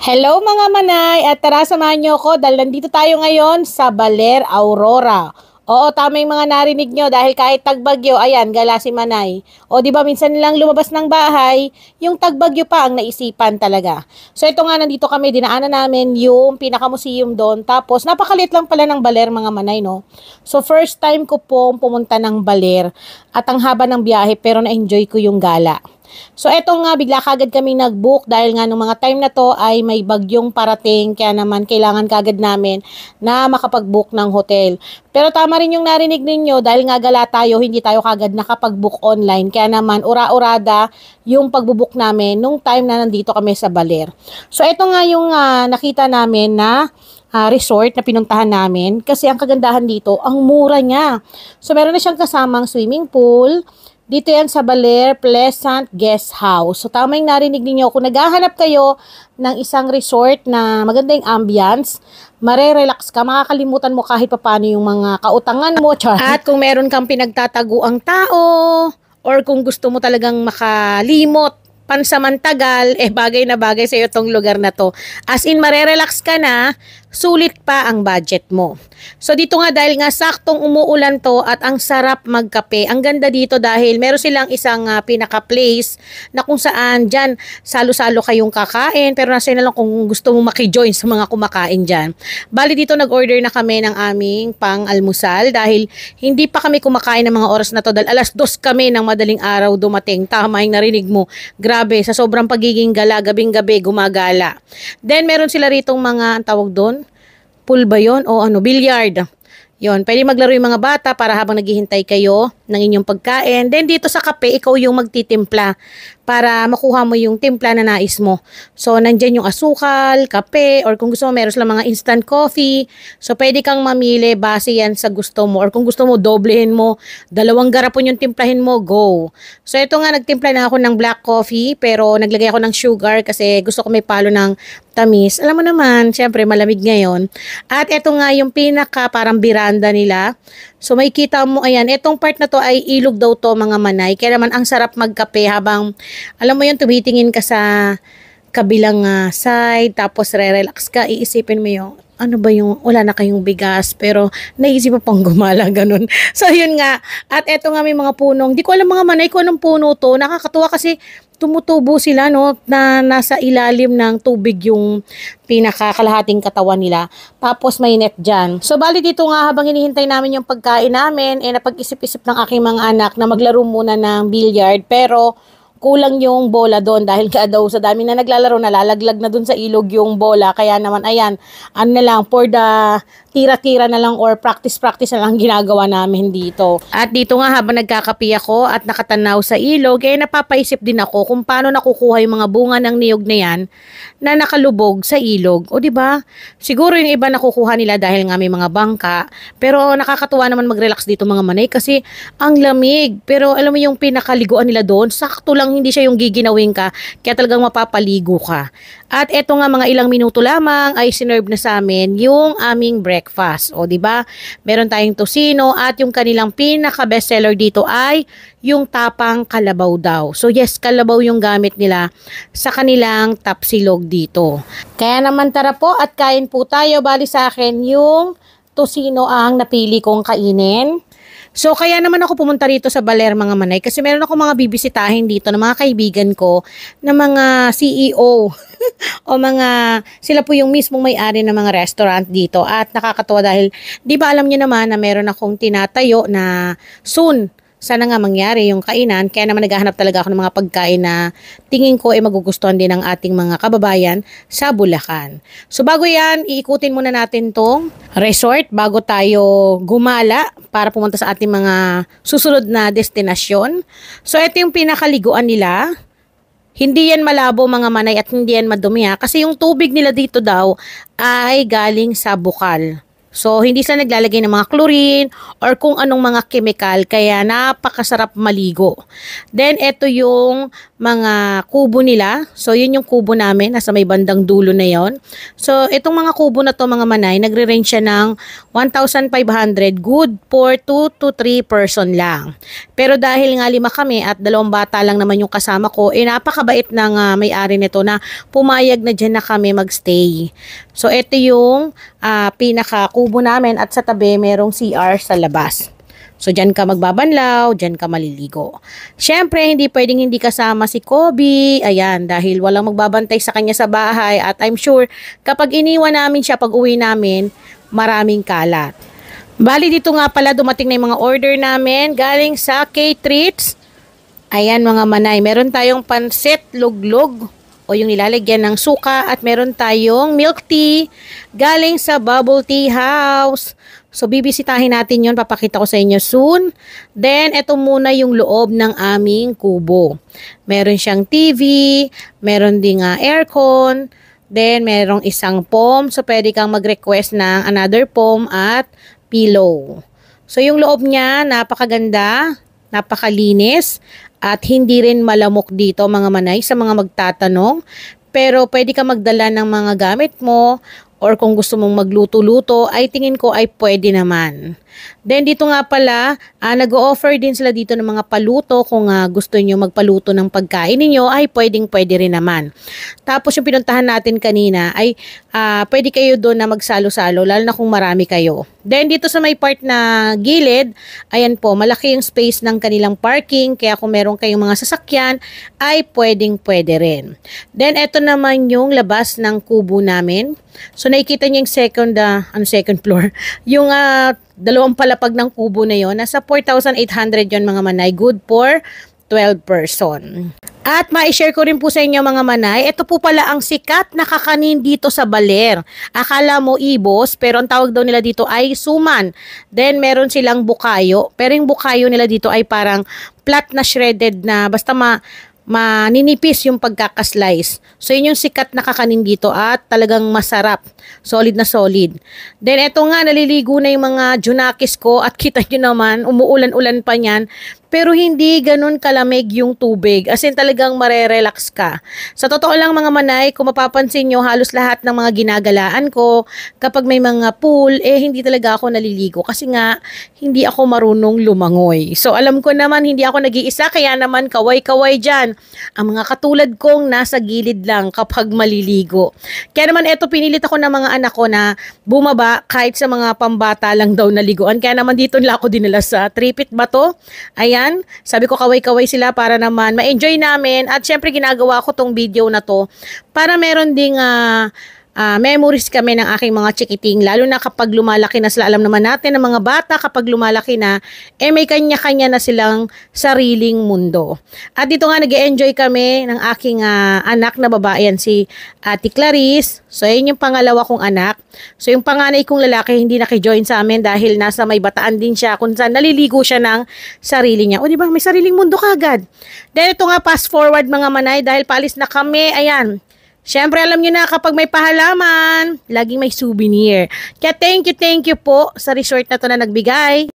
Hello mga manay at tara samahan niyo ako dahil nandito tayo ngayon sa Baler Aurora. Oo, tama yung mga narinig nyo dahil kahit tagbagyo, ayan, gala si Manay. O di ba minsan nilang lumabas ng bahay, yung tagbagyo pa ang naisipan talaga. So ito nga, nandito kami, dinaanan namin yung pinakamuseum doon. Tapos napakalit lang pala ng baler mga Manay, no? So first time ko pong pumunta ng baler at ang haba ng biyahe pero na-enjoy ko yung gala. So eto nga bigla kagad kami nag-book dahil nga nung mga time na to ay may bagyong parating kaya naman kailangan kagad namin na makapag-book ng hotel. Pero tama rin yung narinig ninyo dahil nga gala tayo, hindi tayo kagad nakapag-book online. Kaya naman, ura-urada yung pagbubook namin nung time na nandito kami sa Baler. So, eto nga yung uh, nakita namin na uh, resort na pinuntahan namin kasi ang kagandahan dito, ang mura niya. So, meron na siyang kasamang swimming pool, dito yan sa Baler Pleasant Guest House. So tama yung narinig niyo Kung naghahanap kayo ng isang resort na maganda yung ambience, marerelax ka, makakalimutan mo kahit papano yung mga kautangan mo. Char. At kung meron kang pinagtataguang tao, or kung gusto mo talagang makalimot, pansamantagal, eh bagay na bagay sa iyo itong lugar na to. As in, marerelax ka na, sulit pa ang budget mo. So dito nga dahil nga saktong umuulan to at ang sarap magkape. Ang ganda dito dahil meron silang isang uh, pinaka-place na kung saan dyan salo-salo kayong kakain pero nasa na lang kung gusto mo makijoin sa mga kumakain dyan. Bali dito nag-order na kami ng aming pang-almusal dahil hindi pa kami kumakain ng mga oras na to dahil alas dos kami ng madaling araw dumating. Tama yung narinig mo. Grabe, sa sobrang pagiging gala, gabing-gabi, gumagala. Then meron sila ritong mga ang tawag doon, pool ba yon o ano, billiard. Yon, pwede maglaro yung mga bata para habang naghihintay kayo ng inyong pagkain. Then dito sa kape, ikaw yung magtitimpla para makuha mo yung timpla na nais mo. So nandiyan yung asukal, kape, or kung gusto mo meron silang mga instant coffee. So pwede kang mamili base yan sa gusto mo. Or kung gusto mo, doblehin mo. Dalawang garapon yung timplahin mo, go. So ito nga, nagtimpla na ako ng black coffee pero naglagay ako ng sugar kasi gusto ko may palo ng tamis. Alam mo naman, syempre malamig ngayon. At ito nga yung pinaka parang biranda nila. So may kita mo ayan, itong part na to ay ilog daw to mga manay. Kaya naman ang sarap magkape habang alam mo yun tumitingin ka sa kabilang uh, side tapos re-relax ka, iisipin mo yung ano ba yung, wala na kayong bigas, pero naisip pa pang gumala, ganun. So, yun nga. At eto nga may mga punong, di ko alam mga manay ko anong puno to. Nakakatuwa kasi tumutubo sila, no, na nasa ilalim ng tubig yung pinakakalahating katawan nila. Tapos may net dyan. So, bali dito nga habang hinihintay namin yung pagkain namin, eh, napag-isip-isip ng aking mga anak na maglaro muna ng billiard. Pero, kulang yung bola doon dahil ka daw sa dami na naglalaro nalalaglag na doon sa ilog yung bola kaya naman ayan ano na lang for the tira-tira na lang or practice-practice na lang ginagawa namin dito. At dito nga habang nagkakapi ako at nakatanaw sa ilog, eh napapaisip din ako kung paano nakukuha yung mga bunga ng niyog na yan na nakalubog sa ilog. O di ba? Siguro yung iba nakukuha nila dahil nga may mga bangka, pero nakakatuwa naman mag-relax dito mga manay kasi ang lamig. Pero alam mo yung pinakaliguan nila doon, sakto lang hindi siya yung giginawin ka, kaya talagang mapapaligo ka. At eto nga mga ilang minuto lamang ay sinerve na sa amin yung aming breakfast breakfast. O, di ba? Meron tayong tosino at yung kanilang pinaka bestseller dito ay yung tapang kalabaw daw. So, yes, kalabaw yung gamit nila sa kanilang tapsilog dito. Kaya naman tara po at kain po tayo. Bali sa akin yung tosino ang napili kong kainin. So kaya naman ako pumunta rito sa Baler mga manay kasi meron ako mga bibisitahin dito ng mga kaibigan ko na mga CEO o mga sila po yung mismong may-ari ng mga restaurant dito at nakakatuwa dahil di ba alam niyo naman na meron akong tinatayo na soon sana nga mangyari yung kainan. Kaya naman naghahanap talaga ako ng mga pagkain na tingin ko ay magugustuhan din ng ating mga kababayan sa Bulacan. So bago yan, iikutin muna natin tong resort bago tayo gumala para pumunta sa ating mga susunod na destinasyon. So ito yung pinakaliguan nila. Hindi yan malabo mga manay at hindi yan madumi ha. Kasi yung tubig nila dito daw ay galing sa bukal. So, hindi sila naglalagay ng mga chlorine or kung anong mga chemical. Kaya, napakasarap maligo. Then, ito yung mga kubo nila. So, yun yung kubo namin. Nasa may bandang dulo na yon. So, itong mga kubo na to mga manay, nagre-range siya ng 1,500. Good for 2 to 3 person lang. Pero dahil nga lima kami at dalawang bata lang naman yung kasama ko, eh, napakabait ng uh, may-ari nito na pumayag na dyan na kami magstay. So, ito yung uh, pinaka-kubo namin at sa tabi merong CR sa labas. So, diyan ka magbabanlaw, diyan ka maliligo. Syempre hindi pwedeng hindi kasama si Kobe. Ayan, dahil walang magbabantay sa kanya sa bahay. At I'm sure, kapag iniwan namin siya pag uwi namin, maraming kalat. Bali, dito nga pala dumating na yung mga order namin galing sa K-Treats. Ayan mga manay, meron tayong pansit luglog o yung nilalagyan ng suka at meron tayong milk tea galing sa Bubble Tea House. So bibisitahin natin yon papakita ko sa inyo soon. Then ito muna yung loob ng aming kubo. Meron siyang TV, meron ding uh, aircon, then merong isang pom. So pwede kang mag-request ng another pom at pillow. So yung loob niya napakaganda, napakalinis at hindi rin malamok dito mga manay sa mga magtatanong. Pero pwede ka magdala ng mga gamit mo or kung gusto mong magluto-luto, ay tingin ko ay pwede naman. Then dito nga pala, uh, nag-o-offer din sila dito ng mga paluto. Kung uh, gusto niyo magpaluto ng pagkain ninyo, ay pwedeng pwede rin naman. Tapos yung pinuntahan natin kanina ay uh, pwede kayo doon na magsalo-salo, lalo na kung marami kayo. Then, dito sa may part na gilid, ayan po, malaki yung space ng kanilang parking, kaya kung meron kayong mga sasakyan, ay pwedeng-pwede rin. Then, eto naman yung labas ng kubo namin. So, nakikita niyo yung second, uh, ano, second floor, yung uh, dalawang palapag ng kubo na yon nasa 4,800 yon mga manay, good for 12 person. At ma-share ko rin po sa inyo mga manay, ito po pala ang sikat na kakanin dito sa Baler. Akala mo ibos, pero ang tawag daw nila dito ay suman. Then meron silang bukayo, pero yung bukayo nila dito ay parang flat na shredded na basta ma maninipis yung pagkakaslice. So, yun yung sikat na kakanin dito at talagang masarap. Solid na solid. Then, eto nga, naliligo na yung mga junakis ko at kita nyo naman, umuulan-ulan pa niyan pero hindi ganun kalamig yung tubig. As in talagang marerelax ka. Sa totoo lang mga manay, kung mapapansin nyo, halos lahat ng mga ginagalaan ko, kapag may mga pool, eh hindi talaga ako naliligo. Kasi nga, hindi ako marunong lumangoy. So alam ko naman, hindi ako nag-iisa, kaya naman kaway-kaway dyan. Ang mga katulad kong nasa gilid lang kapag maliligo. Kaya naman eto, pinilit ako ng mga anak ko na bumaba kahit sa mga pambata lang daw naliguan. Kaya naman dito nila ako dinala sa tripit ba to? Ayan, yan. Sabi ko kaway-kaway sila para naman ma-enjoy namin. At syempre ginagawa ko tong video na to para meron ding uh, uh, memories kami ng aking mga chikiting. Lalo na kapag lumalaki na sila. Alam naman natin ng mga bata kapag lumalaki na, eh may kanya-kanya na silang sariling mundo. At dito nga nag enjoy kami ng aking uh, anak na babae yan, si Ate Clarice. So yun yung pangalawa kong anak. So yung panganay kong lalaki hindi nakijoin sa amin dahil nasa may bataan din siya kung saan naliligo siya ng sarili niya. O di ba may sariling mundo kagad. Dahil ito nga fast forward mga manay dahil paalis na kami. Ayan, Siyempre, alam nyo na kapag may pahalaman, laging may souvenir. Kaya thank you, thank you po sa resort na to na nagbigay.